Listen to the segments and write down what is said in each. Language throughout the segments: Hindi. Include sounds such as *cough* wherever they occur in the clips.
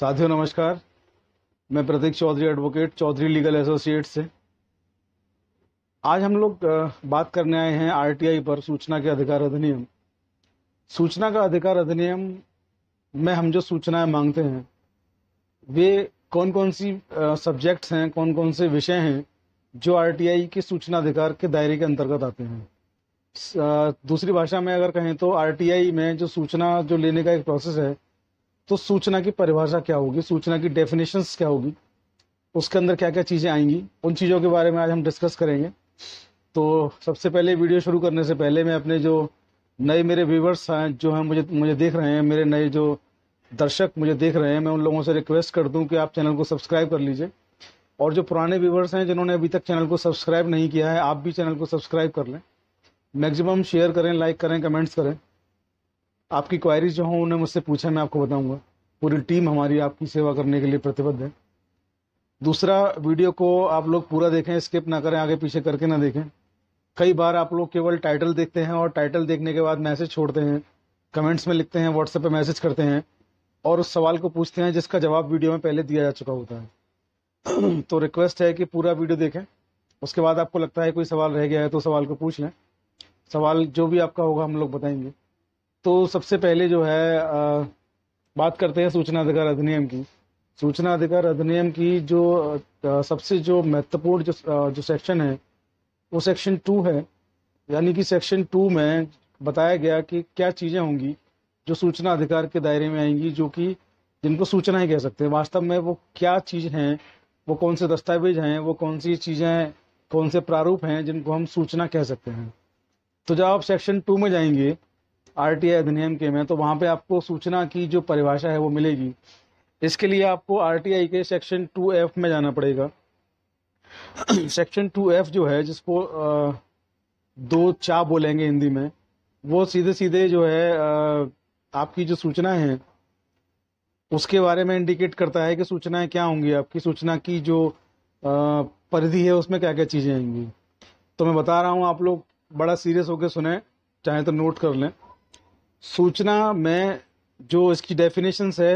साथियों नमस्कार मैं Prateek Chaudhary advocate Chaudhary legal associate से आज हम लोग बात करने आए हैं आरटीआई पर सूचना के अधिकार अधिनियम सूचना का अधिकार अधिनियम में हम जो सूचनाएं मांगते हैं वे कौन कौन सी सब्जेक्ट्स हैं कौन कौन से विषय हैं जो आरटीआई के सूचना अधिकार के दायरे के अंतर्गत आते हैं दूसरी भाषा में अगर कहें तो आरटीआई में जो सूचना जो लेने का एक प्रोसेस है तो सूचना की परिभाषा क्या होगी सूचना की डेफिनेशन क्या होगी उसके अंदर क्या क्या चीज़ें आएंगी उन चीज़ों के बारे में आज हम डिस्कस करेंगे तो सबसे पहले वीडियो शुरू करने से पहले मैं अपने जो नए मेरे व्यूवर्स हैं जो हैं मुझे मुझे देख रहे हैं मेरे नए जो दर्शक मुझे देख रहे हैं मैं उन लोगों से रिक्वेस्ट कर दूं कि आप चैनल को सब्सक्राइब कर लीजिए और जो पुराने व्यूवर्स हैं जिन्होंने अभी तक चैनल को सब्सक्राइब नहीं किया है आप भी चैनल को सब्सक्राइब कर लें मैक्सिमम शेयर करें लाइक करें कमेंट्स करें आपकी क्वायरीज जो हों उन्हें मुझसे पूछा मैं आपको बताऊंगा पूरी टीम हमारी आपकी सेवा करने के लिए प्रतिबद्ध है दूसरा वीडियो को आप लोग पूरा देखें स्किप ना करें आगे पीछे करके ना देखें कई बार आप लोग केवल टाइटल देखते हैं और टाइटल देखने के बाद मैसेज छोड़ते हैं कमेंट्स में लिखते हैं व्हाट्सएप पर मैसेज करते हैं और उस सवाल को पूछते हैं जिसका जवाब वीडियो में पहले दिया जा चुका होता है *clears throat* तो रिक्वेस्ट है कि पूरा वीडियो देखें उसके बाद आपको लगता है कोई सवाल रह गया है तो सवाल को पूछ लें सवाल जो भी आपका होगा हम लोग बताएंगे तो सबसे पहले जो है आ, बात करते हैं सूचना अधिकार अधिनियम की सूचना अधिकार अधिनियम की जो आ, सबसे जो महत्वपूर्ण जो आ, जो सेक्शन है वो सेक्शन टू है यानी कि सेक्शन टू में बताया गया कि क्या चीज़ें होंगी जो सूचना अधिकार के दायरे में आएंगी जो कि जिनको सूचना ही कह सकते हैं वास्तव में वो क्या चीज़ हैं वो कौन से दस्तावेज हैं वो कौन सी चीज़ें हैं कौन से प्रारूप हैं जिनको हम सूचना कह सकते हैं तो जब आप सेक्शन टू में जाएंगे आर अधिनियम के में तो वहाँ पे आपको सूचना की जो परिभाषा है वो मिलेगी इसके लिए आपको आर के सेक्शन टू एफ में जाना पड़ेगा *clears throat* सेक्शन टू एफ जो है जिसको दो चा बोलेंगे हिंदी में वो सीधे सीधे जो है आपकी जो सूचना है उसके बारे में इंडिकेट करता है कि सूचनाएं क्या होंगी आपकी सूचना की जो परिधि है उसमें क्या क्या चीज़ें आएंगी तो मैं बता रहा हूँ आप लोग बड़ा सीरियस होकर सुने चाहे तो नोट कर लें सूचना में जो इसकी डेफिनेशंस है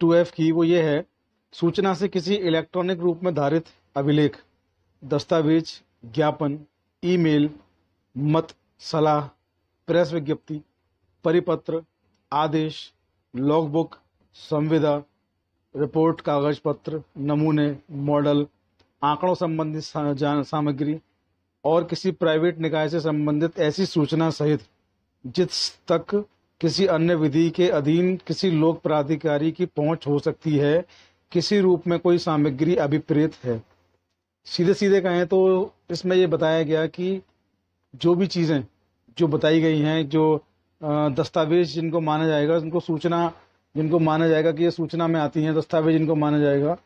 टू एफ की वो ये है सूचना से किसी इलेक्ट्रॉनिक रूप में धारित अभिलेख दस्तावेज ज्ञापन ईमेल, मत सलाह प्रेस विज्ञप्ति परिपत्र आदेश लॉगबुक संविदा रिपोर्ट कागज पत्र नमूने मॉडल आंकड़ों संबंधित सामग्री और किसी प्राइवेट निकाय से संबंधित ऐसी सूचना सहित जिस तक किसी अन्य विधि के अधीन किसी लोक प्राधिकारी की पहुंच हो सकती है किसी रूप में कोई सामग्री अभिप्रेत है सीधे सीधे कहें तो इसमें ये बताया गया कि जो भी चीज़ें जो बताई गई हैं जो दस्तावेज जिनको माना जाएगा जिनको सूचना जिनको माना जाएगा कि ये सूचना में आती हैं दस्तावेज जिनको माना जाएगा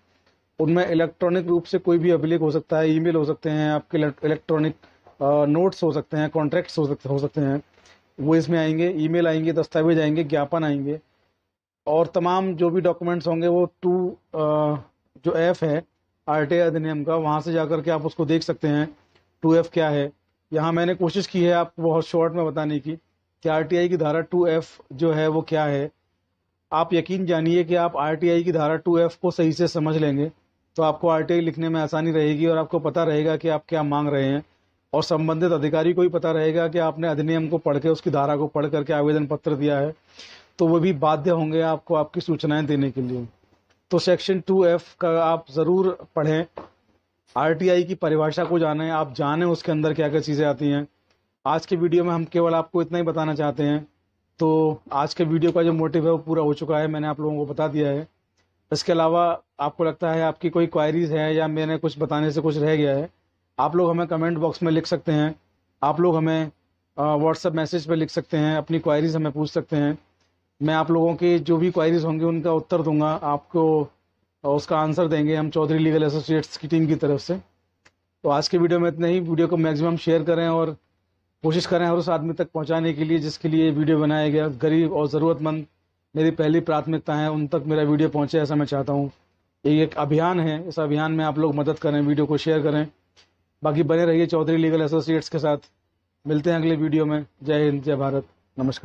उनमें इलेक्ट्रॉनिक रूप से कोई भी अभिलेख हो सकता है ईमेल हो सकते हैं आपके इलेक्ट्रॉनिक नोट्स हो सकते हैं कॉन्ट्रैक्ट्स हो सकते हो सकते हैं वो इसमें आएंगे ईमेल आएंगे दस्तावेज आएंगे ज्ञापन आएंगे और तमाम जो भी डॉक्यूमेंट्स होंगे वो टू जो एफ़ है आर टी अधिनियम का वहाँ से जाकर के आप उसको देख सकते हैं टू एफ क्या है यहाँ मैंने कोशिश की है आपको बहुत शॉर्ट में बताने की कि आर की धारा टू एफ जो है वो क्या है आप यकीन जानिए कि आप आर की धारा टू एफ को सही से समझ लेंगे तो आपको आर लिखने में आसानी रहेगी और आपको पता रहेगा कि आप क्या मांग रहे हैं और संबंधित अधिकारी को ही पता रहेगा कि आपने अधिनियम को पढ़ के उसकी धारा को पढ़ करके आवेदन पत्र दिया है तो वो भी बाध्य होंगे आपको आपकी सूचनाएं देने के लिए तो सेक्शन टू एफ का आप ज़रूर पढ़ें आरटीआई की परिभाषा को जानें आप जानें उसके अंदर क्या क्या चीज़ें आती हैं आज के वीडियो में हम केवल आपको इतना ही बताना चाहते हैं तो आज के वीडियो का जो मोटिव है वो पूरा हो चुका है मैंने आप लोगों को बता दिया है इसके अलावा आपको लगता है आपकी कोई क्वायरीज है या मैंने कुछ बताने से कुछ रह गया है आप लोग हमें कमेंट बॉक्स में लिख सकते हैं आप लोग हमें व्हाट्सएप मैसेज पर लिख सकते हैं अपनी क्वायरीज हमें पूछ सकते हैं मैं आप लोगों की जो भी क्वायरीज होंगी उनका उत्तर दूंगा आपको उसका आंसर देंगे हम चौधरी लीगल एसोसिएट्स की टीम की तरफ से तो आज के वीडियो में इतना ही वीडियो को मैक्सिमम शेयर करें और कोशिश करें हर उस आदमी तक पहुंचाने के लिए जिसके लिए वीडियो बनाया गया गरीब और ज़रूरतमंद मेरी पहली प्राथमिकता है उन तक मेरा वीडियो पहुंचे ऐसा मैं चाहता हूं ये एक अभियान है इस अभियान में आप लोग मदद करें वीडियो को शेयर करें बाकी बने रहिए चौधरी लीगल एसोसिएट्स के साथ मिलते हैं अगले वीडियो में जय हिंद जय भारत नमस्कार